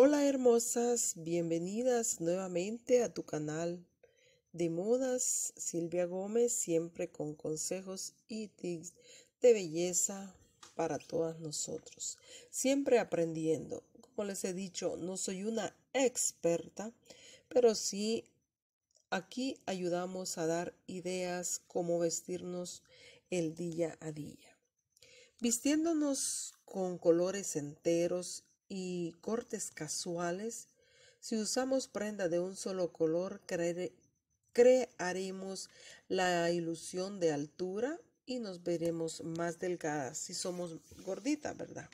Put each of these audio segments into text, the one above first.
Hola hermosas, bienvenidas nuevamente a tu canal de modas Silvia Gómez, siempre con consejos y tips de belleza para todas nosotros, siempre aprendiendo. Como les he dicho, no soy una experta, pero sí aquí ayudamos a dar ideas cómo vestirnos el día a día. Vistiéndonos con colores enteros y cortes casuales, si usamos prenda de un solo color, crearemos la ilusión de altura y nos veremos más delgadas si somos gorditas, ¿verdad?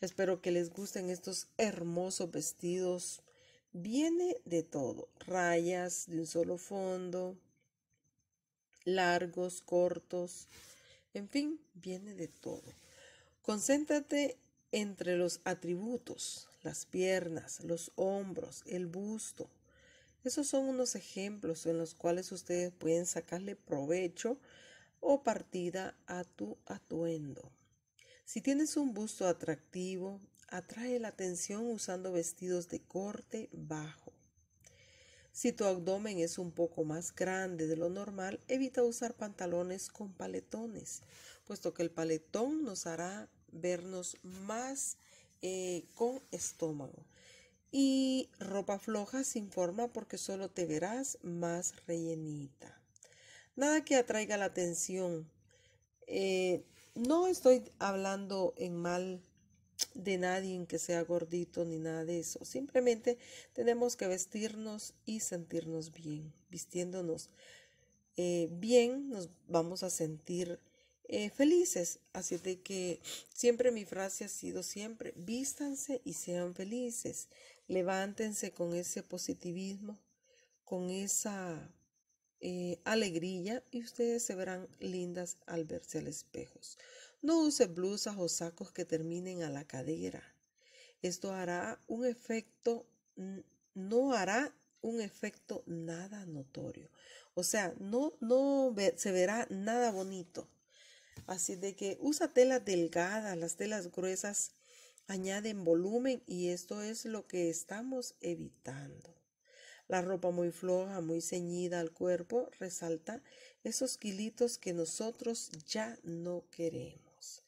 Espero que les gusten estos hermosos vestidos. Viene de todo, rayas de un solo fondo, largos, cortos, en fin, viene de todo. Concéntrate entre los atributos, las piernas, los hombros, el busto. Esos son unos ejemplos en los cuales ustedes pueden sacarle provecho o partida a tu atuendo. Si tienes un busto atractivo, atrae la atención usando vestidos de corte bajo. Si tu abdomen es un poco más grande de lo normal, evita usar pantalones con paletones, puesto que el paletón nos hará vernos más eh, con estómago. Y ropa floja sin forma porque solo te verás más rellenita. Nada que atraiga la atención. Eh, no estoy hablando en mal de nadie que sea gordito ni nada de eso. Simplemente tenemos que vestirnos y sentirnos bien. Vistiéndonos eh, bien nos vamos a sentir eh, felices. Así de que siempre mi frase ha sido siempre, vístanse y sean felices. Levántense con ese positivismo, con esa eh, alegría y ustedes se verán lindas al verse al espejo. No use blusas o sacos que terminen a la cadera. Esto hará un efecto, no hará un efecto nada notorio. O sea, no, no se verá nada bonito Así de que usa tela delgada, las telas gruesas añaden volumen y esto es lo que estamos evitando. La ropa muy floja, muy ceñida al cuerpo resalta esos kilitos que nosotros ya no queremos.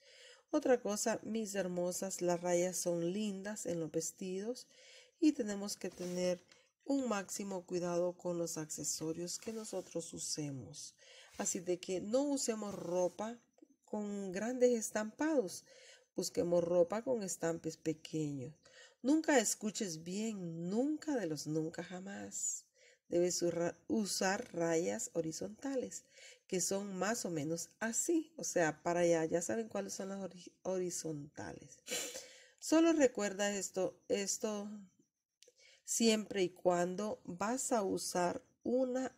Otra cosa, mis hermosas, las rayas son lindas en los vestidos y tenemos que tener un máximo cuidado con los accesorios que nosotros usemos. Así de que no usemos ropa con grandes estampados. Busquemos ropa con estampes pequeños. Nunca escuches bien, nunca de los nunca jamás. Debes usar rayas horizontales, que son más o menos así, o sea, para allá. Ya saben cuáles son las horizontales. Solo recuerda esto, esto siempre y cuando vas a usar una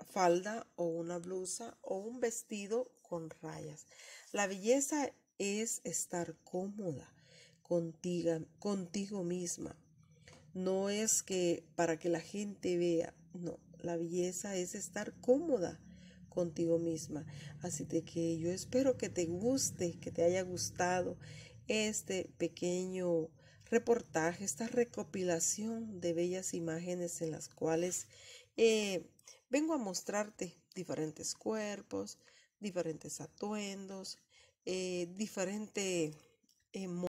falda o una blusa o un vestido con rayas. La belleza es estar cómoda contigo, contigo misma. No es que para que la gente vea, no, la belleza es estar cómoda contigo misma. Así de que yo espero que te guste, que te haya gustado este pequeño reportaje, esta recopilación de bellas imágenes en las cuales eh, Vengo a mostrarte diferentes cuerpos, diferentes atuendos, diferentes eh, diferente eh,